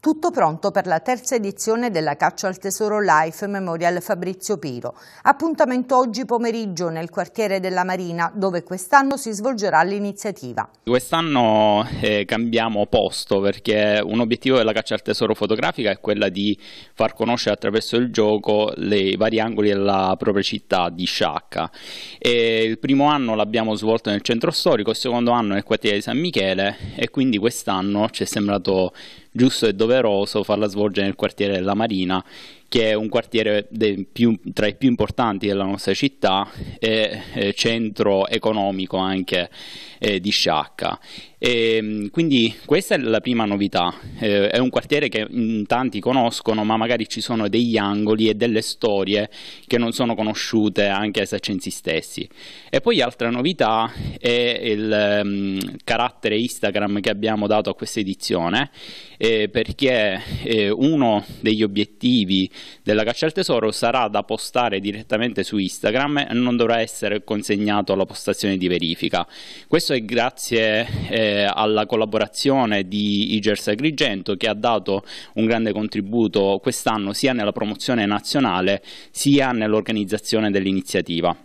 Tutto pronto per la terza edizione della Caccia al Tesoro Life Memorial Fabrizio Piro. Appuntamento oggi pomeriggio nel quartiere della Marina, dove quest'anno si svolgerà l'iniziativa. Quest'anno eh, cambiamo posto perché un obiettivo della Caccia al Tesoro fotografica è quella di far conoscere attraverso il gioco i vari angoli della propria città di Sciacca. E il primo anno l'abbiamo svolto nel centro storico, il secondo anno nel quartiere di San Michele e quindi quest'anno ci è sembrato giusto e doveroso farla svolgere nel quartiere della Marina, che è un quartiere più, tra i più importanti della nostra città e eh, centro economico anche eh, di Sciacca. E, ehm, quindi questa è la prima novità, eh, è un quartiere che in mm, tanti conoscono, ma magari ci sono degli angoli e delle storie che non sono conosciute anche ai saccensi stessi. E poi altra novità è il um, carattere Instagram che abbiamo dato a questa edizione, eh, perché eh, uno degli obiettivi della caccia al tesoro sarà da postare direttamente su Instagram e non dovrà essere consegnato alla postazione di verifica. Questo è grazie eh, grazie eh, alla collaborazione di Igers Agrigento che ha dato un grande contributo quest'anno sia nella promozione nazionale sia nell'organizzazione dell'iniziativa.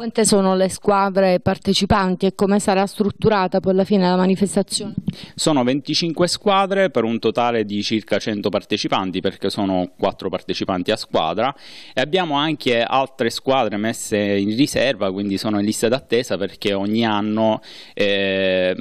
Quante sono le squadre partecipanti e come sarà strutturata poi alla fine la manifestazione? Sono 25 squadre per un totale di circa 100 partecipanti perché sono 4 partecipanti a squadra e abbiamo anche altre squadre messe in riserva quindi sono in lista d'attesa perché ogni anno eh,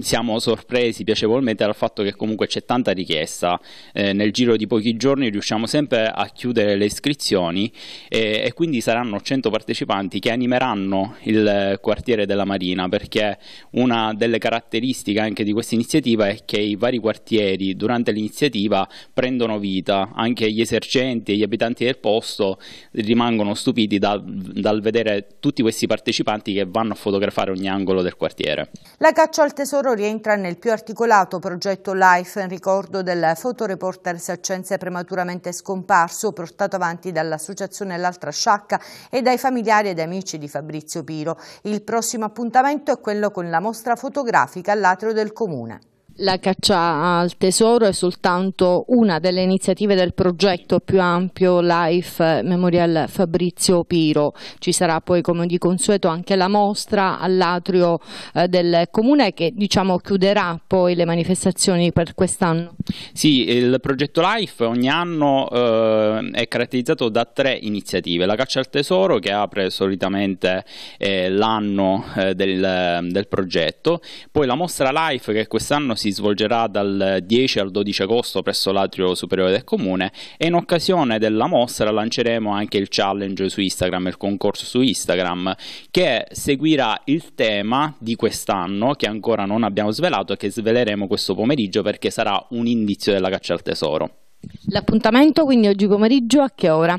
siamo sorpresi piacevolmente dal fatto che comunque c'è tanta richiesta eh, nel giro di pochi giorni riusciamo sempre a chiudere le iscrizioni eh, e quindi saranno 100 partecipanti che animeranno riguarderanno il quartiere della Marina perché una delle caratteristiche anche di questa iniziativa è che i vari quartieri durante l'iniziativa prendono vita, anche gli esercenti e gli abitanti del posto rimangono stupiti dal, dal vedere tutti questi partecipanti che vanno a fotografare ogni angolo del quartiere. La caccia al tesoro rientra nel più articolato progetto LIFE in ricordo del fotoreporter Saccenze prematuramente scomparso portato avanti dall'associazione L'Altra Sciacca e dai familiari ed amici di di Fabrizio Piro. Il prossimo appuntamento è quello con la mostra fotografica all'atrio del comune. La caccia al tesoro è soltanto una delle iniziative del progetto più ampio Life Memorial Fabrizio Piro. Ci sarà poi come di consueto anche la mostra all'atrio eh, del comune che diciamo chiuderà poi le manifestazioni per quest'anno. Sì, il progetto Life ogni anno eh, è caratterizzato da tre iniziative. La caccia al tesoro che apre solitamente eh, l'anno eh, del, del progetto, poi la mostra Life che quest'anno si si svolgerà dal 10 al 12 agosto presso l'atrio superiore del comune e in occasione della mostra lanceremo anche il challenge su Instagram, il concorso su Instagram che seguirà il tema di quest'anno che ancora non abbiamo svelato e che sveleremo questo pomeriggio perché sarà un indizio della caccia al tesoro. L'appuntamento quindi oggi pomeriggio a che ora?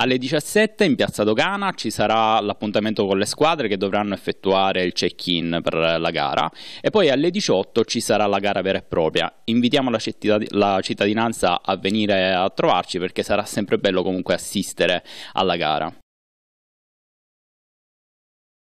Alle 17 in Piazza Dogana ci sarà l'appuntamento con le squadre che dovranno effettuare il check-in per la gara e poi alle 18 ci sarà la gara vera e propria. Invitiamo la, cittad la cittadinanza a venire a trovarci perché sarà sempre bello comunque assistere alla gara.